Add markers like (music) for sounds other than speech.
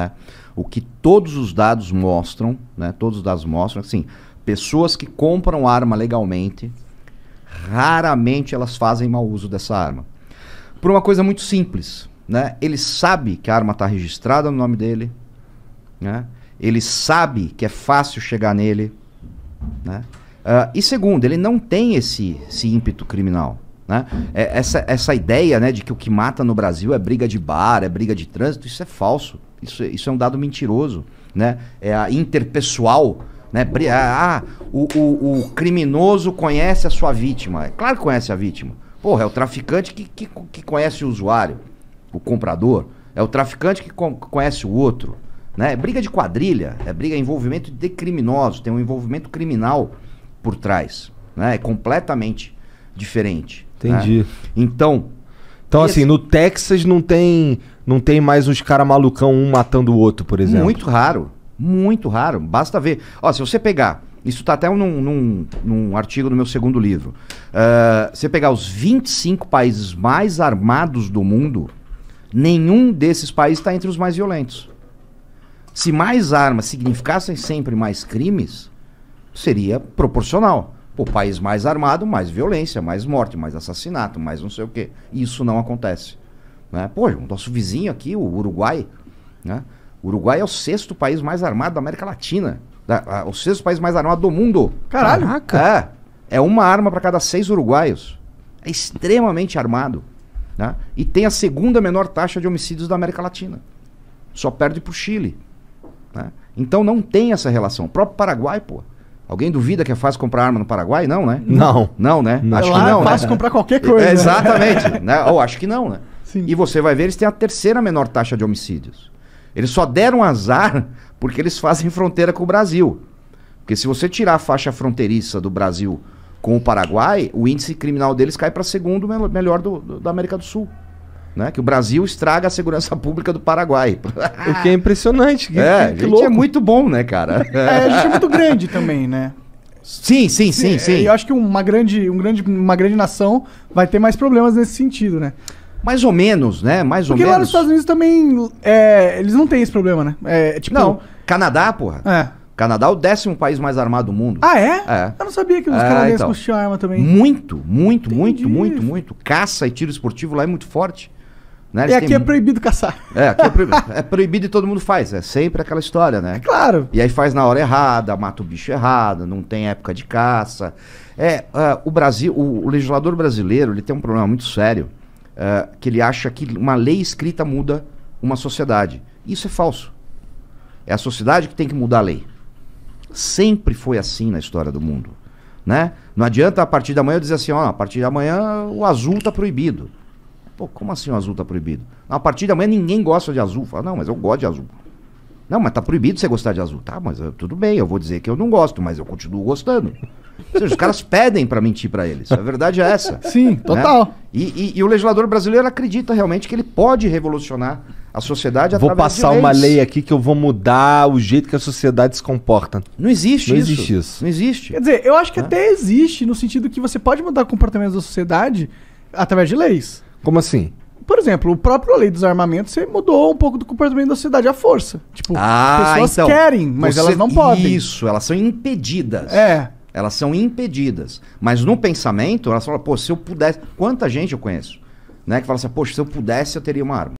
Né? O que todos os dados mostram, né? todos os dados mostram, assim, pessoas que compram arma legalmente, raramente elas fazem mau uso dessa arma. Por uma coisa muito simples, né? Ele sabe que a arma está registrada no nome dele, né? Ele sabe que é fácil chegar nele, né? Uh, e segundo, ele não tem esse, esse ímpeto criminal. Né? É, essa, essa ideia né, de que o que mata no Brasil é briga de bar, é briga de trânsito, isso é falso. Isso, é, isso é um dado mentiroso, né? É a interpessoal, né? É, ah, o, o, o criminoso conhece a sua vítima. É claro que conhece a vítima. Porra, é o traficante que, que, que conhece o usuário, o comprador. É o traficante que conhece o outro. Né? É briga de quadrilha, é briga, é envolvimento de criminosos, tem um envolvimento criminal por trás. Né? É completamente diferente. Né? Entendi. Né? Então. Então, assim, no Texas não tem não tem mais os caras malucão um matando o outro, por exemplo. Muito raro. Muito raro. Basta ver. Ó, se você pegar. Isso está até num, num, num, artigo do meu segundo livro. Uh, você pegar os 25 países mais armados do mundo, nenhum desses países está entre os mais violentos. Se mais armas significassem sempre mais crimes, seria proporcional. O país mais armado, mais violência, mais morte, mais assassinato, mais não sei o quê. Isso não acontece. Né? Pô, o nosso vizinho aqui, o Uruguai, né? O Uruguai é o sexto país mais armado da América Latina. Da, a, o sexto país mais armado do mundo. Caralho. Caraca. É, é uma arma para cada seis uruguaios. É extremamente armado. Né? E tem a segunda menor taxa de homicídios da América Latina. Só perde para o Chile. Né? Então não tem essa relação. O próprio Paraguai, pô. Alguém duvida que é fácil comprar arma no Paraguai? Não, né? Não. Não, né? Não. Acho Lá que é não. É fácil né? comprar qualquer coisa. É, né? exatamente. (laughs) né? Ou acho que não, né? Sim. E você vai ver, eles têm a terceira menor taxa de homicídios. Eles só deram azar porque eles fazem (laughs) fronteira com o Brasil. Porque se você tirar a faixa fronteiriça do Brasil com o Paraguai, o índice criminal deles cai para segundo melhor do, do, da América do Sul. Né? Que o Brasil estraga a segurança (laughs) pública do Paraguai. (laughs) o que é impressionante. Que, é, que, que é muito bom, né, cara? é, a gente é muito grande também, né? Sim, sim, sim, sim. É, sim. Eu acho que uma grande, um grande, uma grande nação vai ter mais problemas nesse sentido, né? Mais ou menos, né? Mais Porque ou menos. Porque lá nos Estados Unidos também. É, eles não têm esse problema, né? É, tipo... Não. Canadá, porra. É. Canadá é o décimo país mais armado do mundo. Ah, é? é. Eu não sabia que os é, canadenses então. arma também. Muito, muito, Entendi. muito, muito, muito. Caça e tiro esportivo lá é muito forte. Né? E aqui têm... é proibido caçar. É, aqui é proibido, é proibido e todo mundo faz. É sempre aquela história, né? É claro. E aí faz na hora errada, mata o bicho errado, não tem época de caça. É, uh, o Brasil, o, o legislador brasileiro, ele tem um problema muito sério eh, que ele acha que uma lei escrita muda uma sociedade. Isso é falso. É a sociedade que tem que mudar a lei. Sempre foi assim na história do mundo. Né? Não adianta a partir da manhã eu dizer assim, ó, a partir da manhã o azul está proibido. Pô, como assim o azul está proibido? a partir da manhã ninguém gosta de azul. Fala, não, mas eu gosto de azul. Não, mas tá proibido você gostar de azul. Tá, mas eu, eh, tudo bem, eu vou dizer que eu não gosto, mas eu continuo gostando seja, os caras pedem para mentir para eles. A verdade é essa. (laughs) Sim, né? total. E, e, e, o legislador brasileiro acredita realmente que ele pode revolucionar a sociedade vou através de Vou passar uma lei aqui que eu vou mudar o jeito que a sociedade se comporta. Não existe não isso. existe isso. Não existe. Quer dizer, eu acho que é. até existe no sentido que você pode mudar o comportamento da sociedade através de leis. Como assim? por exemplo, o próprio lei dos armamentos você mudou um pouco do comportamento da sociedade à força. Tipo, ah, pessoas então, querem, mas você, elas não podem. Isso, elas são impedidas. É. Elas são impedidas. Mas no pensamento, elas falam, pô, se eu pudesse. Quanta gente eu conheço, né? Que fala assim, poxa, se eu pudesse, eu teria uma arma.